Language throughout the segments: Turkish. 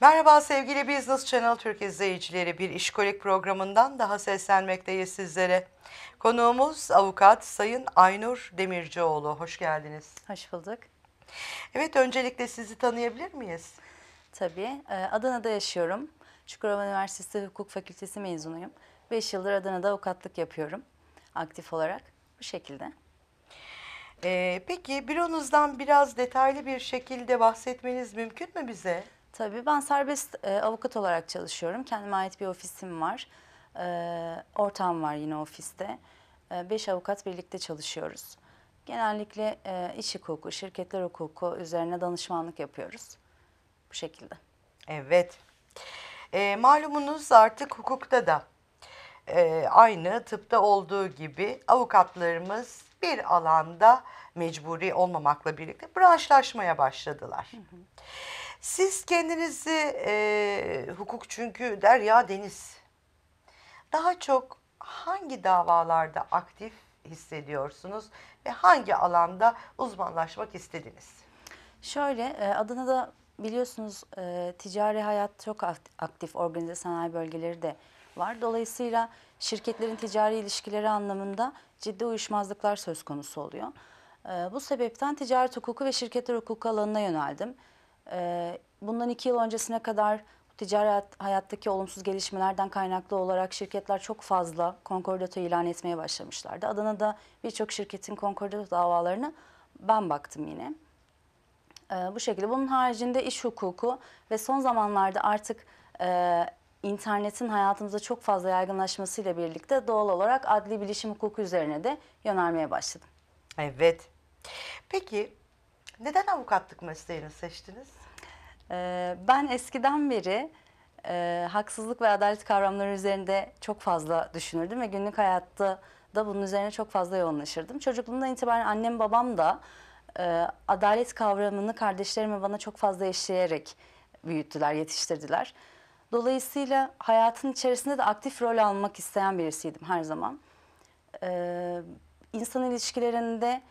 Merhaba sevgili Business Channel Türk izleyicileri. Bir işkolik programından daha seslenmekteyiz sizlere. Konuğumuz avukat Sayın Aynur Demircioğlu. Hoş geldiniz. Hoş bulduk. Evet öncelikle sizi tanıyabilir miyiz? Tabii. Ee, Adana'da yaşıyorum. Çukurova Üniversitesi Hukuk Fakültesi mezunuyum. 5 yıldır Adana'da avukatlık yapıyorum aktif olarak. Bu şekilde. Ee, peki büronuzdan biraz detaylı bir şekilde bahsetmeniz mümkün mü bize? Tabii ben serbest e, avukat olarak çalışıyorum. Kendime ait bir ofisim var. E, ortağım var yine ofiste. E, beş avukat birlikte çalışıyoruz. Genellikle e, iş hukuku, şirketler hukuku üzerine danışmanlık yapıyoruz. Bu şekilde. Evet. E, malumunuz artık hukukta da e, aynı tıpta olduğu gibi avukatlarımız bir alanda mecburi olmamakla birlikte branşlaşmaya başladılar. Hı hı. Siz kendinizi e, hukuk çünkü derya deniz. Daha çok hangi davalarda aktif hissediyorsunuz ve hangi alanda uzmanlaşmak istediniz? Şöyle e, da biliyorsunuz e, ticari hayat çok aktif organize sanayi bölgeleri de var. Dolayısıyla şirketlerin ticari ilişkileri anlamında ciddi uyuşmazlıklar söz konusu oluyor. E, bu sebepten ticaret hukuku ve şirketler hukuku alanına yöneldim. E, bundan iki yıl öncesine kadar ticaret hayattaki olumsuz gelişmelerden kaynaklı olarak şirketler çok fazla konkordato ilan etmeye başlamışlardı. Adana'da birçok şirketin konkordato davalarını ben baktım yine. Ee, bu şekilde. Bunun haricinde iş hukuku ve son zamanlarda artık e, internetin hayatımıza çok fazla yaygınlaşmasıyla birlikte doğal olarak adli bilişim hukuku üzerine de yönelmeye başladım. Evet. Peki neden avukatlık mesleğini seçtiniz? Ee, ben eskiden beri e, haksızlık ve adalet kavramları üzerinde çok fazla düşünürdüm ve günlük hayatta da bunun üzerine çok fazla yoğunlaşırdım. Çocukluğumdan itibaren annem babam da e, adalet kavramını kardeşlerime bana çok fazla eşleyerek büyüttüler, yetiştirdiler. Dolayısıyla hayatın içerisinde de aktif rol almak isteyen birisiydim her zaman. Ee, insan ilişkilerinde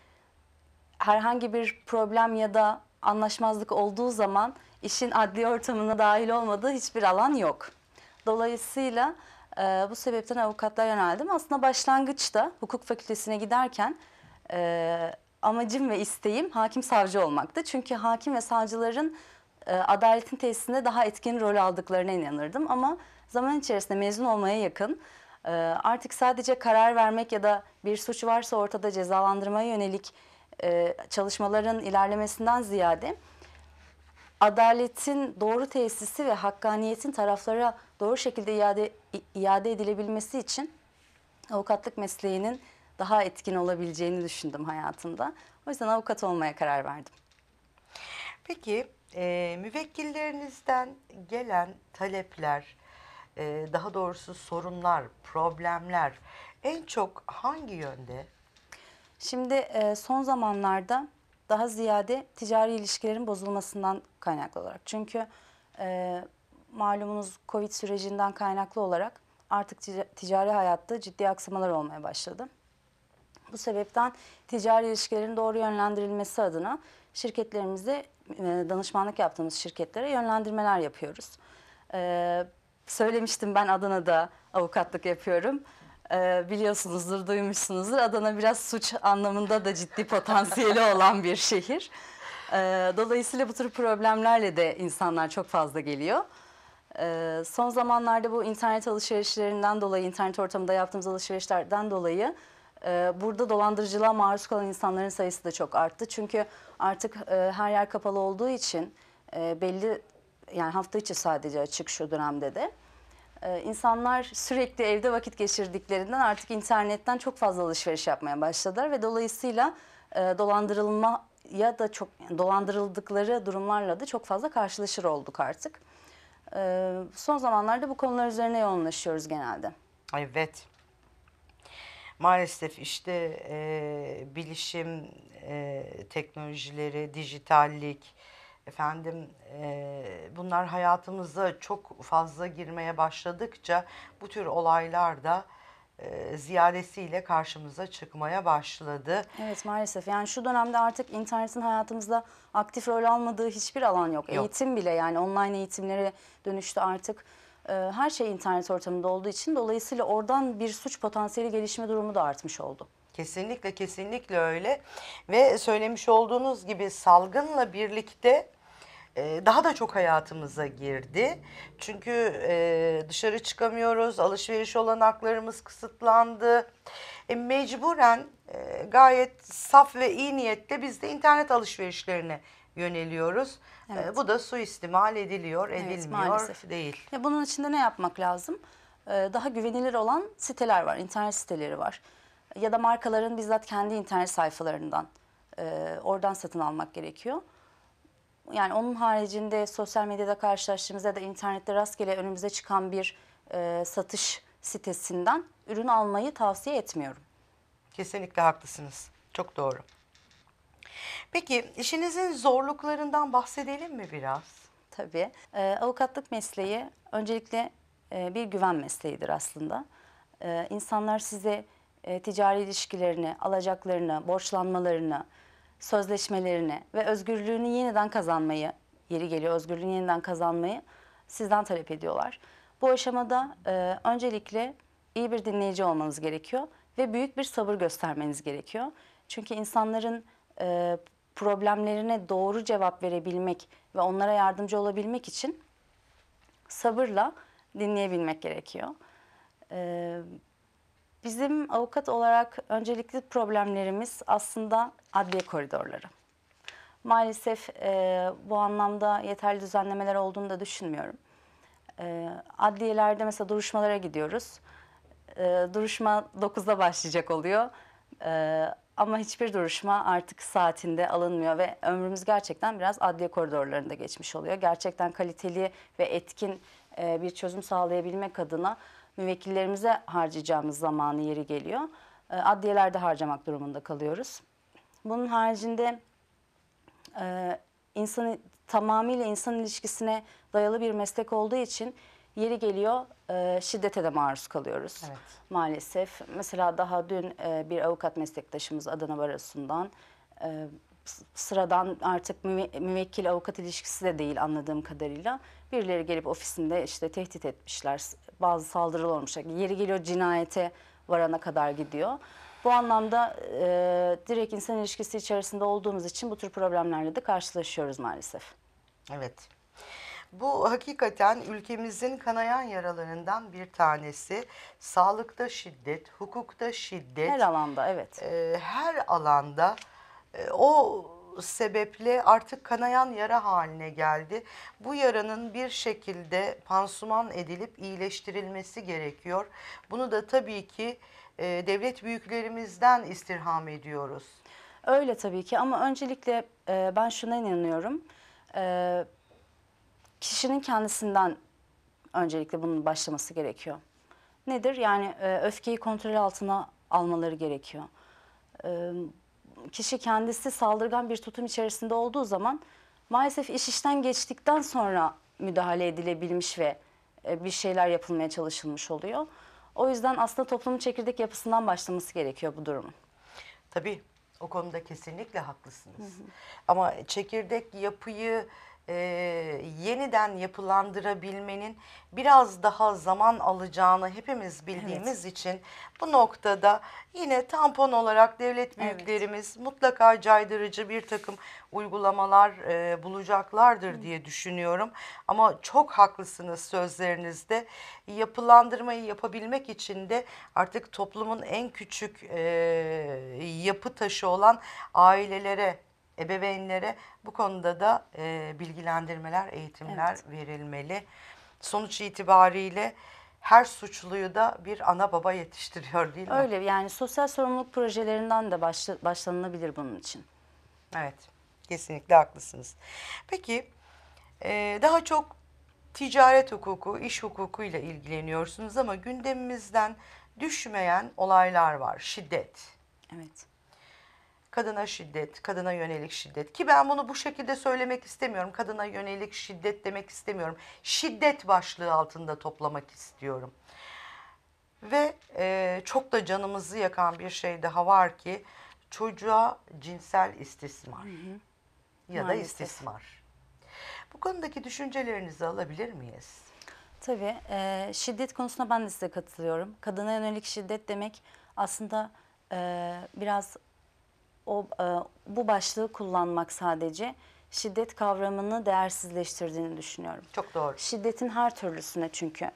herhangi bir problem ya da anlaşmazlık olduğu zaman işin adli ortamına dahil olmadığı hiçbir alan yok. Dolayısıyla e, bu sebepten avukatlar yöneldim. Aslında başlangıçta hukuk fakültesine giderken e, amacım ve isteğim hakim savcı olmaktı. Çünkü hakim ve savcıların e, adaletin tesisinde daha etkin rol aldıklarına inanırdım. Ama zaman içerisinde mezun olmaya yakın e, artık sadece karar vermek ya da bir suç varsa ortada cezalandırmaya yönelik e, çalışmaların ilerlemesinden ziyade adaletin doğru tesisi ve hakkaniyetin taraflara doğru şekilde iade, iade edilebilmesi için avukatlık mesleğinin daha etkin olabileceğini düşündüm hayatımda. O yüzden avukat olmaya karar verdim. Peki e, müvekkillerinizden gelen talepler, e, daha doğrusu sorunlar, problemler en çok hangi yönde Şimdi e, son zamanlarda daha ziyade ticari ilişkilerin bozulmasından kaynaklı olarak. Çünkü e, malumunuz Covid sürecinden kaynaklı olarak artık ticari hayatta ciddi aksamalar olmaya başladı. Bu sebepten ticari ilişkilerin doğru yönlendirilmesi adına şirketlerimize e, danışmanlık yaptığımız şirketlere yönlendirmeler yapıyoruz. Ee, söylemiştim ben Adana'da avukatlık yapıyorum. Ee, biliyorsunuzdur, duymuşsunuzdur. Adana biraz suç anlamında da ciddi potansiyeli olan bir şehir. Ee, dolayısıyla bu tür problemlerle de insanlar çok fazla geliyor. Ee, son zamanlarda bu internet alışverişlerinden dolayı, internet ortamında yaptığımız alışverişlerden dolayı e, burada dolandırıcılığa maruz kalan insanların sayısı da çok arttı. Çünkü artık e, her yer kapalı olduğu için e, belli yani hafta içi sadece açık şu dönemde de. Ee, insanlar sürekli evde vakit geçirdiklerinden artık internetten çok fazla alışveriş yapmaya başladılar ve dolayısıyla e, dolandırılma ya da çok yani dolandırıldıkları durumlarla da çok fazla karşılaşır olduk artık. Ee, son zamanlarda bu konular üzerine yoğunlaşıyoruz genelde. Evet. Maalesef işte e, bilişim, e, teknolojileri, dijitallik, efendim e, bunlar hayatımıza çok fazla girmeye başladıkça bu tür olaylar da e, ziyadesiyle karşımıza çıkmaya başladı. Evet maalesef yani şu dönemde artık internetin hayatımızda aktif rol almadığı hiçbir alan yok. yok. Eğitim bile yani online eğitimlere dönüştü artık e, her şey internet ortamında olduğu için dolayısıyla oradan bir suç potansiyeli gelişme durumu da artmış oldu. Kesinlikle kesinlikle öyle ve söylemiş olduğunuz gibi salgınla birlikte ee, daha da çok hayatımıza girdi. Çünkü e, dışarı çıkamıyoruz, alışveriş olanaklarımız kısıtlandı. E, mecburen e, gayet saf ve iyi niyetle biz de internet alışverişlerine yöneliyoruz. E, evet. Bu da suistimal ediliyor, edilmiyor evet, maalesef. değil. Ya bunun içinde ne yapmak lazım? Daha güvenilir olan siteler var, internet siteleri var. Ya da markaların bizzat kendi internet sayfalarından oradan satın almak gerekiyor yani onun haricinde sosyal medyada karşılaştığımızda da internette rastgele önümüze çıkan bir e, satış sitesinden ürün almayı tavsiye etmiyorum. Kesinlikle haklısınız. Çok doğru. Peki işinizin zorluklarından bahsedelim mi biraz? Tabii. E, avukatlık mesleği öncelikle e, bir güven mesleğidir aslında. E, insanlar size e, ticari ilişkilerini, alacaklarını, borçlanmalarını, sözleşmelerini ve özgürlüğünü yeniden kazanmayı, yeri geliyor özgürlüğünü yeniden kazanmayı sizden talep ediyorlar. Bu aşamada e, öncelikle iyi bir dinleyici olmanız gerekiyor ve büyük bir sabır göstermeniz gerekiyor. Çünkü insanların e, problemlerine doğru cevap verebilmek ve onlara yardımcı olabilmek için sabırla dinleyebilmek gerekiyor. E, Bizim avukat olarak öncelikli problemlerimiz aslında adliye koridorları. Maalesef e, bu anlamda yeterli düzenlemeler olduğunu da düşünmüyorum. E, adliyelerde mesela duruşmalara gidiyoruz. E, duruşma 9'da başlayacak oluyor. E, ama hiçbir duruşma artık saatinde alınmıyor ve ömrümüz gerçekten biraz adliye koridorlarında geçmiş oluyor. Gerçekten kaliteli ve etkin e, bir çözüm sağlayabilmek adına müvekkillerimize harcayacağımız zamanı yeri geliyor. Ee, adliyelerde harcamak durumunda kalıyoruz. Bunun haricinde e, insanı tamamıyla insan ilişkisine dayalı bir meslek olduğu için yeri geliyor e, şiddete de maruz kalıyoruz evet. maalesef. Mesela daha dün e, bir avukat meslektaşımız Adana Barosu'ndan e, sıradan artık müve müvekkil avukat ilişkisi de değil anladığım kadarıyla birileri gelip ofisinde işte tehdit etmişler bazı saldırılar olmuş. yeri geliyor cinayete varana kadar gidiyor. Bu anlamda e, direkt insan ilişkisi içerisinde olduğumuz için bu tür problemlerle de karşılaşıyoruz maalesef. Evet. Bu hakikaten ülkemizin kanayan yaralarından bir tanesi. Sağlıkta şiddet, hukukta şiddet. Her alanda evet. E, her alanda e, o sebeple artık kanayan yara haline geldi. Bu yaranın bir şekilde pansuman edilip iyileştirilmesi gerekiyor. Bunu da tabii ki e, devlet büyüklerimizden istirham ediyoruz. Öyle tabii ki ama öncelikle e, ben şuna inanıyorum. E, kişinin kendisinden öncelikle bunun başlaması gerekiyor. Nedir? Yani e, öfkeyi kontrol altına almaları gerekiyor. E, kişi kendisi saldırgan bir tutum içerisinde olduğu zaman maalesef iş işten geçtikten sonra müdahale edilebilmiş ve e, bir şeyler yapılmaya çalışılmış oluyor. O yüzden aslında toplumun çekirdek yapısından başlaması gerekiyor bu durumun. Tabii o konuda kesinlikle haklısınız. Hı hı. Ama çekirdek yapıyı e, yeniden yapılandırabilmenin biraz daha zaman alacağını hepimiz bildiğimiz evet. için bu noktada yine tampon olarak devlet büyüklerimiz evet. mutlaka caydırıcı bir takım uygulamalar e, bulacaklardır Hı. diye düşünüyorum. Ama çok haklısınız sözlerinizde. Yapılandırmayı yapabilmek için de artık toplumun en küçük e, yapı taşı olan ailelere ebeveynlere bu konuda da e, bilgilendirmeler, eğitimler evet. verilmeli. Sonuç itibariyle her suçluyu da bir ana baba yetiştiriyor değil mi? Öyle yani sosyal sorumluluk projelerinden de başla, başlanılabilir bunun için. Evet kesinlikle haklısınız. Peki e, daha çok ticaret hukuku, iş hukuku ile ilgileniyorsunuz ama gündemimizden düşmeyen olaylar var. Şiddet. Evet kadına şiddet, kadına yönelik şiddet ki ben bunu bu şekilde söylemek istemiyorum. Kadına yönelik şiddet demek istemiyorum. Şiddet başlığı altında toplamak istiyorum. Ve e, çok da canımızı yakan bir şey daha var ki çocuğa cinsel istismar hı hı. ya Maalesef. da istismar. Bu konudaki düşüncelerinizi alabilir miyiz? Tabii. E, şiddet konusuna ben de size katılıyorum. Kadına yönelik şiddet demek aslında e, biraz o e, bu başlığı kullanmak sadece şiddet kavramını değersizleştirdiğini düşünüyorum. Çok doğru. Şiddetin her türlüsüne çünkü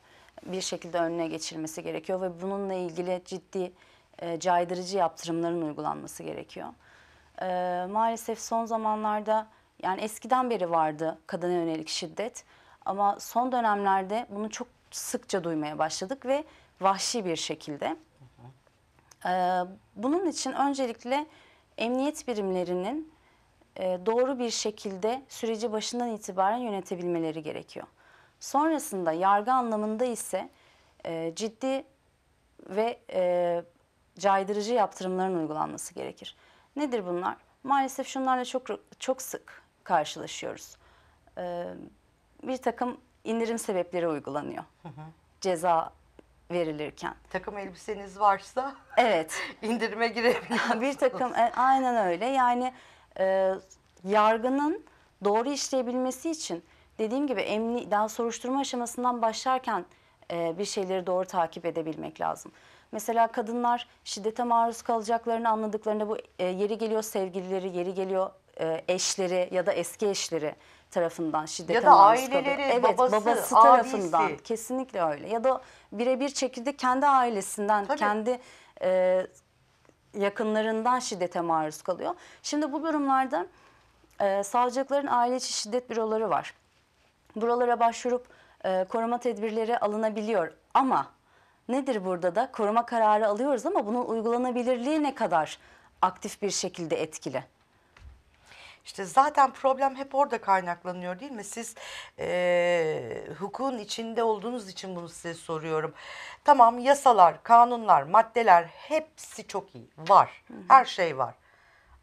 bir şekilde önüne geçilmesi gerekiyor ve bununla ilgili ciddi e, caydırıcı yaptırımların uygulanması gerekiyor. E, maalesef son zamanlarda yani eskiden beri vardı kadına yönelik şiddet ama son dönemlerde bunu çok sıkça duymaya başladık ve vahşi bir şekilde. Hı hı. E, bunun için öncelikle emniyet birimlerinin e, doğru bir şekilde süreci başından itibaren yönetebilmeleri gerekiyor. Sonrasında yargı anlamında ise e, ciddi ve e, caydırıcı yaptırımların uygulanması gerekir. Nedir bunlar? Maalesef şunlarla çok çok sık karşılaşıyoruz. bir takım indirim sebepleri uygulanıyor. Hı hı. Ceza verilirken. Takım elbiseniz varsa evet indirime girebilirsiniz. bir takım e, aynen öyle yani e, yargının doğru işleyebilmesi için dediğim gibi emni daha soruşturma aşamasından başlarken e, bir şeyleri doğru takip edebilmek lazım. Mesela kadınlar şiddete maruz kalacaklarını anladıklarında bu e, yeri geliyor sevgilileri, yeri geliyor e, eşleri ya da eski eşleri tarafından şiddete ya da aileleri Evet babası, babası tarafından abisi. kesinlikle öyle ya da birebir şekilde kendi ailesinden Tabii. kendi e, yakınlarından şiddete maruz kalıyor. Şimdi bu durumlarda e, savcılıkların aile içi şiddet büroları var. Buralara başvurup e, koruma tedbirleri alınabiliyor ama nedir burada da koruma kararı alıyoruz ama bunun uygulanabilirliği ne kadar aktif bir şekilde etkili? İşte zaten problem hep orada kaynaklanıyor değil mi? Siz e, hukukun içinde olduğunuz için bunu size soruyorum. Tamam yasalar, kanunlar, maddeler hepsi çok iyi. Var. Her şey var.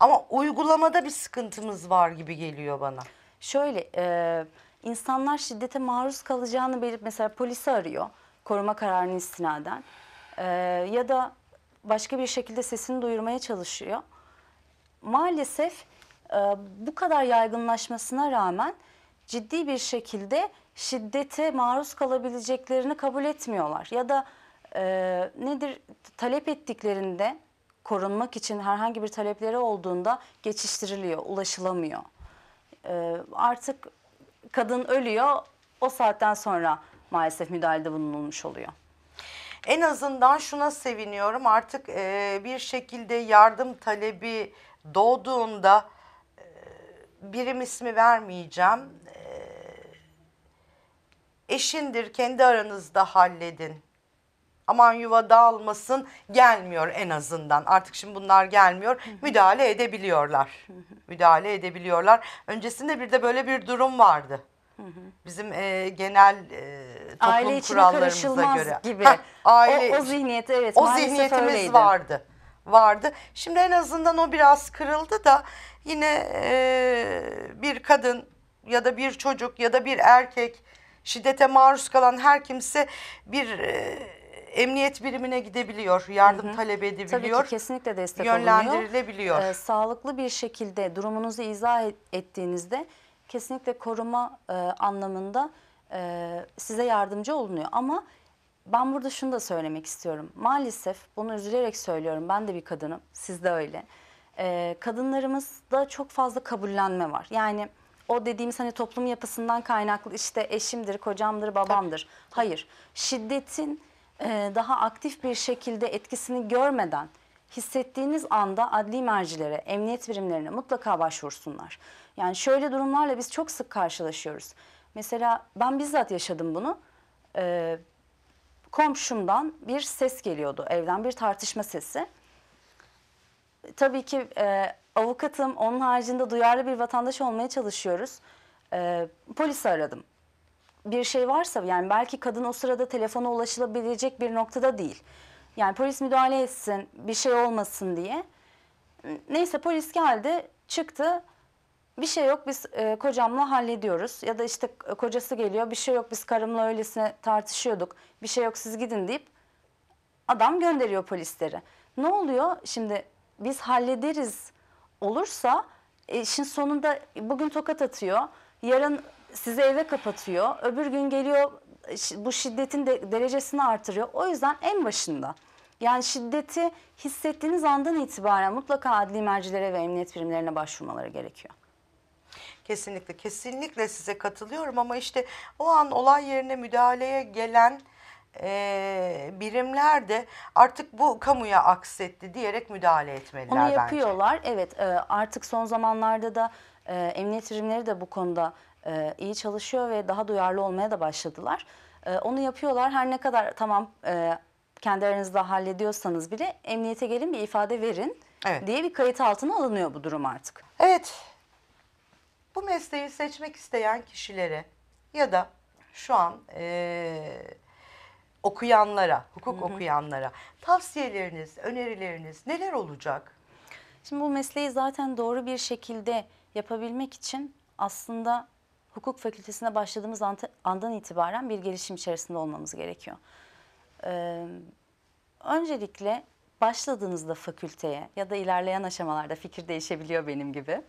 Ama uygulamada bir sıkıntımız var gibi geliyor bana. Şöyle e, insanlar şiddete maruz kalacağını belirt mesela polisi arıyor koruma kararını istinaden e, ya da başka bir şekilde sesini duyurmaya çalışıyor. Maalesef e, bu kadar yaygınlaşmasına rağmen ciddi bir şekilde şiddete maruz kalabileceklerini kabul etmiyorlar. Ya da e, nedir talep ettiklerinde korunmak için herhangi bir talepleri olduğunda geçiştiriliyor, ulaşılamıyor. E, artık kadın ölüyor o saatten sonra maalesef müdahalede bulunulmuş oluyor. En azından şuna seviniyorum artık e, bir şekilde yardım talebi doğduğunda birim ismi vermeyeceğim. Ee, eşindir kendi aranızda halledin. Aman yuva dağılmasın gelmiyor en azından. Artık şimdi bunlar gelmiyor. Müdahale edebiliyorlar. Müdahale edebiliyorlar. Öncesinde bir de böyle bir durum vardı. Bizim e, genel e, toplum aile kurallarımıza karışılmaz göre gibi. Heh, aile o, o zihniyet evet. O zihniyetimiz öyleydi. vardı vardı. Şimdi en azından o biraz kırıldı da yine e, bir kadın ya da bir çocuk ya da bir erkek şiddete maruz kalan her kimse bir e, emniyet birimine gidebiliyor, yardım hı hı. talep edebiliyor. Tabii ki kesinlikle destek yönlendirilebiliyor. Olunuyor. Ee, sağlıklı bir şekilde durumunuzu izah ettiğinizde kesinlikle koruma e, anlamında e, size yardımcı olunuyor. Ama ben burada şunu da söylemek istiyorum. Maalesef bunu üzülerek söylüyorum. Ben de bir kadınım. Siz de öyle. Ee, kadınlarımızda çok fazla kabullenme var. Yani o dediğimiz hani toplum yapısından kaynaklı işte eşimdir, kocamdır, babamdır. Tabii. Hayır. Şiddetin e, daha aktif bir şekilde etkisini görmeden hissettiğiniz anda adli mercilere, emniyet birimlerine mutlaka başvursunlar. Yani şöyle durumlarla biz çok sık karşılaşıyoruz. Mesela ben bizzat yaşadım bunu. Ee, komşumdan bir ses geliyordu evden bir tartışma sesi. Tabii ki e, avukatım onun haricinde duyarlı bir vatandaş olmaya çalışıyoruz. E, polisi aradım. Bir şey varsa yani belki kadın o sırada telefona ulaşılabilecek bir noktada değil. Yani polis müdahale etsin bir şey olmasın diye. Neyse polis geldi çıktı bir şey yok biz e, kocamla hallediyoruz ya da işte e, kocası geliyor bir şey yok biz karımla öylesine tartışıyorduk bir şey yok siz gidin deyip adam gönderiyor polisleri. Ne oluyor şimdi biz hallederiz olursa e, işin sonunda bugün tokat atıyor yarın sizi eve kapatıyor öbür gün geliyor bu şiddetin de, derecesini artırıyor o yüzden en başında. Yani şiddeti hissettiğiniz andan itibaren mutlaka adli mercilere ve emniyet birimlerine başvurmaları gerekiyor. Kesinlikle, kesinlikle size katılıyorum ama işte o an olay yerine müdahaleye gelen e, birimler de artık bu kamuya aksetti diyerek müdahale etmeliler Onu bence. yapıyorlar. Evet e, artık son zamanlarda da e, emniyet birimleri de bu konuda e, iyi çalışıyor ve daha duyarlı olmaya da başladılar. E, onu yapıyorlar. Her ne kadar tamam e, kendi aranızda hallediyorsanız bile emniyete gelin bir ifade verin evet. diye bir kayıt altına alınıyor bu durum artık. Evet bu mesleği seçmek isteyen kişilere ya da şu an e, okuyanlara, hukuk hı hı. okuyanlara tavsiyeleriniz, önerileriniz neler olacak? Şimdi bu mesleği zaten doğru bir şekilde yapabilmek için aslında hukuk fakültesine başladığımız andan itibaren bir gelişim içerisinde olmamız gerekiyor. Ee, öncelikle başladığınızda fakülteye ya da ilerleyen aşamalarda fikir değişebiliyor benim gibi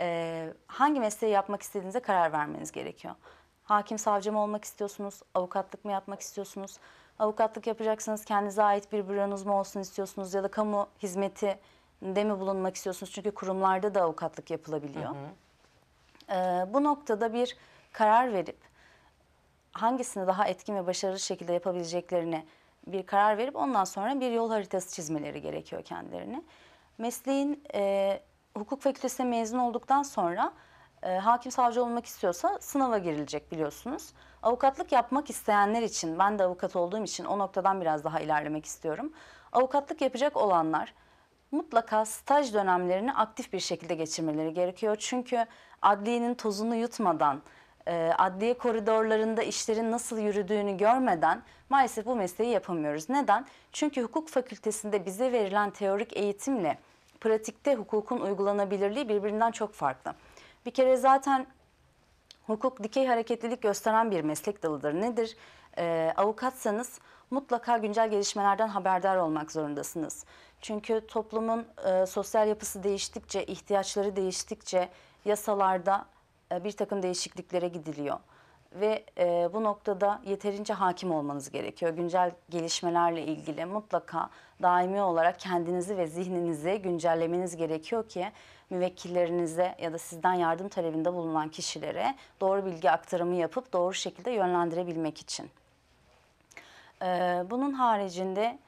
e, hangi mesleği yapmak istediğinize karar vermeniz gerekiyor. Hakim savcı mı olmak istiyorsunuz? Avukatlık mı yapmak istiyorsunuz? Avukatlık yapacaksanız kendinize ait bir büronuz mu olsun istiyorsunuz ya da kamu hizmeti de mi bulunmak istiyorsunuz? Çünkü kurumlarda da avukatlık yapılabiliyor. Hı hı. E, bu noktada bir karar verip hangisini daha etkin ve başarılı şekilde yapabileceklerine bir karar verip ondan sonra bir yol haritası çizmeleri gerekiyor kendilerine. Mesleğin e, hukuk fakültesine mezun olduktan sonra e, hakim savcı olmak istiyorsa sınava girilecek biliyorsunuz. Avukatlık yapmak isteyenler için ben de avukat olduğum için o noktadan biraz daha ilerlemek istiyorum. Avukatlık yapacak olanlar mutlaka staj dönemlerini aktif bir şekilde geçirmeleri gerekiyor. Çünkü adliyenin tozunu yutmadan, e, adliye koridorlarında işlerin nasıl yürüdüğünü görmeden maalesef bu mesleği yapamıyoruz. Neden? Çünkü hukuk fakültesinde bize verilen teorik eğitimle pratikte hukukun uygulanabilirliği birbirinden çok farklı. Bir kere zaten hukuk dikey hareketlilik gösteren bir meslek dalıdır. Nedir? Ee, avukatsanız mutlaka güncel gelişmelerden haberdar olmak zorundasınız. Çünkü toplumun e, sosyal yapısı değiştikçe, ihtiyaçları değiştikçe yasalarda e, bir takım değişikliklere gidiliyor ve e, bu noktada yeterince hakim olmanız gerekiyor. Güncel gelişmelerle ilgili mutlaka daimi olarak kendinizi ve zihninizi güncellemeniz gerekiyor ki müvekkillerinize ya da sizden yardım talebinde bulunan kişilere doğru bilgi aktarımı yapıp doğru şekilde yönlendirebilmek için. E, bunun haricinde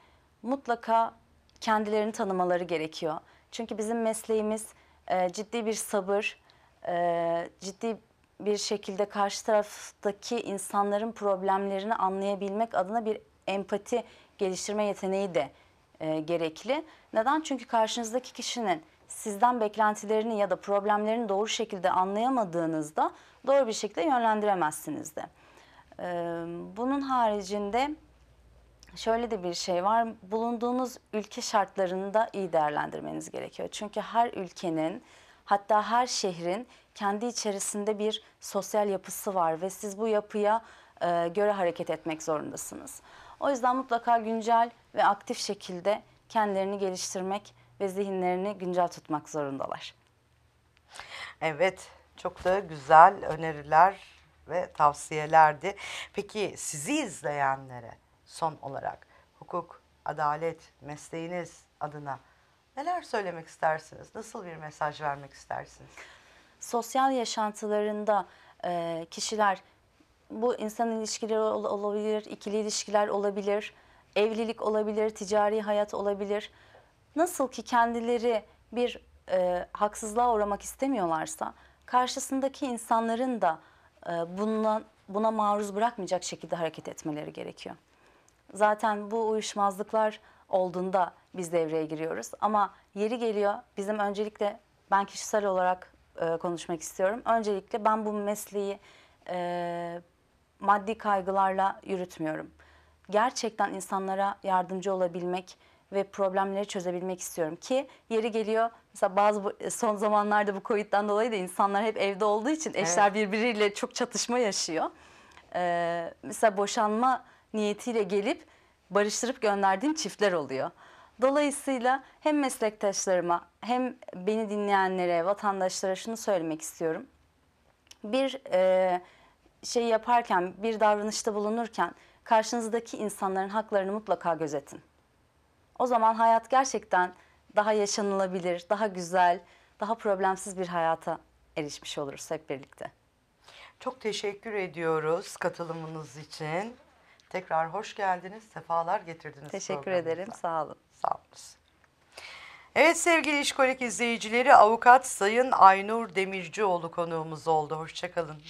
mutlaka kendilerini tanımaları gerekiyor. Çünkü bizim mesleğimiz e, ciddi bir sabır, e, ciddi bir şekilde karşı taraftaki insanların problemlerini anlayabilmek adına bir empati geliştirme yeteneği de e, gerekli. Neden? Çünkü karşınızdaki kişinin sizden beklentilerini ya da problemlerini doğru şekilde anlayamadığınızda doğru bir şekilde yönlendiremezsiniz de. E, bunun haricinde şöyle de bir şey var. Bulunduğunuz ülke şartlarını da iyi değerlendirmeniz gerekiyor. Çünkü her ülkenin Hatta her şehrin kendi içerisinde bir sosyal yapısı var ve siz bu yapıya e, göre hareket etmek zorundasınız. O yüzden mutlaka güncel ve aktif şekilde kendilerini geliştirmek ve zihinlerini güncel tutmak zorundalar. Evet, çok da güzel öneriler ve tavsiyelerdi. Peki sizi izleyenlere son olarak hukuk, adalet, mesleğiniz adına Neler söylemek istersiniz? Nasıl bir mesaj vermek istersiniz? Sosyal yaşantılarında e, kişiler bu insan ilişkileri ol- olabilir, ikili ilişkiler olabilir, evlilik olabilir, ticari hayat olabilir. Nasıl ki kendileri bir e, haksızlığa uğramak istemiyorlarsa karşısındaki insanların da e, buna, buna maruz bırakmayacak şekilde hareket etmeleri gerekiyor. Zaten bu uyuşmazlıklar olduğunda biz devreye giriyoruz. Ama yeri geliyor bizim öncelikle ben kişisel olarak e, konuşmak istiyorum. Öncelikle ben bu mesleği e, maddi kaygılarla yürütmüyorum. Gerçekten insanlara yardımcı olabilmek ve problemleri çözebilmek istiyorum ki yeri geliyor mesela bazı bu, e, son zamanlarda bu Covid'den dolayı da insanlar hep evde olduğu için eşler evet. birbiriyle çok çatışma yaşıyor. Ee, mesela boşanma niyetiyle gelip barıştırıp gönderdiğim çiftler oluyor. Dolayısıyla hem meslektaşlarıma hem beni dinleyenlere, vatandaşlara şunu söylemek istiyorum. Bir e, şey yaparken, bir davranışta bulunurken karşınızdaki insanların haklarını mutlaka gözetin. O zaman hayat gerçekten daha yaşanılabilir, daha güzel, daha problemsiz bir hayata erişmiş oluruz hep birlikte. Çok teşekkür ediyoruz katılımınız için. Tekrar hoş geldiniz, sefalar getirdiniz. Teşekkür ederim, sağ olun. Sağ Evet sevgili işkolik izleyicileri avukat Sayın Aynur Demircioğlu konuğumuz oldu. Hoşçakalın.